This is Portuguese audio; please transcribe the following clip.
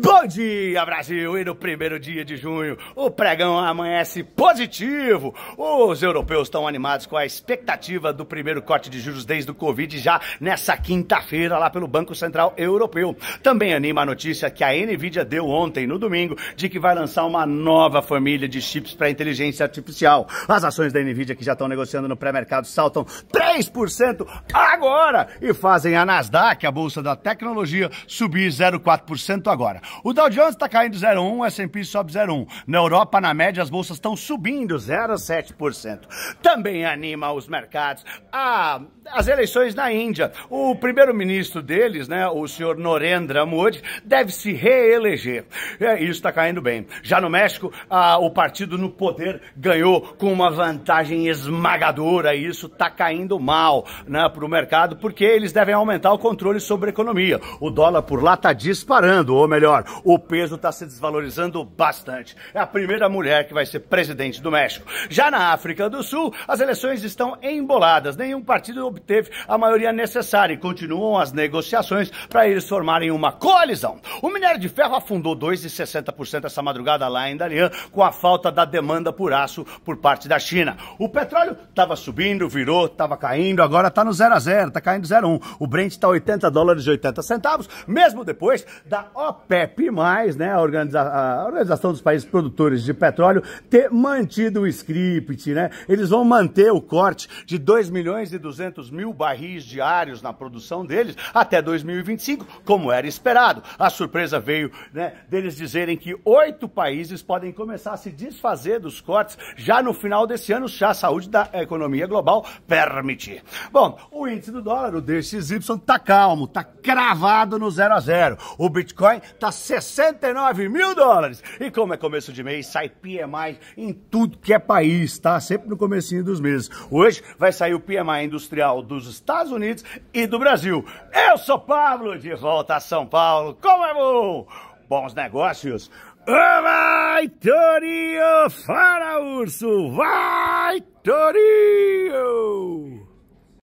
Bom dia, Brasil! E no primeiro dia de junho, o pregão amanhece positivo. Os europeus estão animados com a expectativa do primeiro corte de juros desde o Covid já nessa quinta-feira lá pelo Banco Central Europeu. Também anima a notícia que a Nvidia deu ontem, no domingo, de que vai lançar uma nova família de chips para inteligência artificial. As ações da Nvidia que já estão negociando no pré-mercado saltam 3% agora e fazem a Nasdaq, a bolsa da tecnologia, subir 0,4% agora. O Dow Jones está caindo 0,1%, o S&P sobe 0,1%. Na Europa, na média, as bolsas estão subindo 0,7%. Também anima os mercados. Ah, as eleições na Índia. O primeiro-ministro deles, né, o senhor Norendra Modi, deve se reeleger. É, isso está caindo bem. Já no México, o partido no poder ganhou com uma vantagem esmagadora e isso está caindo mal né, para o mercado porque eles devem aumentar o controle sobre a economia. O dólar por lá está disparando desvalorizando, ou melhor, o peso está se desvalorizando bastante. É a primeira mulher que vai ser presidente do México. Já na África do Sul, as eleições estão emboladas. Nenhum partido obteve a maioria necessária e continuam as negociações para eles formarem uma coalizão. O minério de ferro afundou 2,60% essa madrugada lá em Dalian com a falta da demanda por aço por parte da China. O petróleo estava subindo, virou, estava caindo, agora está no 0 a 0, está caindo 1. O Brent está 80 dólares e 80 centavos, mesmo depois da OPEP, né, a, organiza a Organização dos Países Produtores de Petróleo, ter mantido o script. Né? Eles vão manter o corte de 2 milhões e 200 mil barris diários na produção deles até 2025, como era esperado. A surpresa veio né, deles dizerem que oito países podem começar a se desfazer dos cortes já no final desse ano, se a saúde da economia global permitir. Bom, o índice do dólar, o DXY, está calmo, está cravado no zero a zero. O Bitcoin Bitcoin tá 69 mil dólares. E como é começo de mês, sai PMI em tudo que é país, tá? Sempre no comecinho dos meses. Hoje vai sair o PMI industrial dos Estados Unidos e do Brasil. Eu sou Pablo, de volta a São Paulo. Como é bom? Bons negócios. Vai, Torinho! Fala, urso! Vai, Torinho!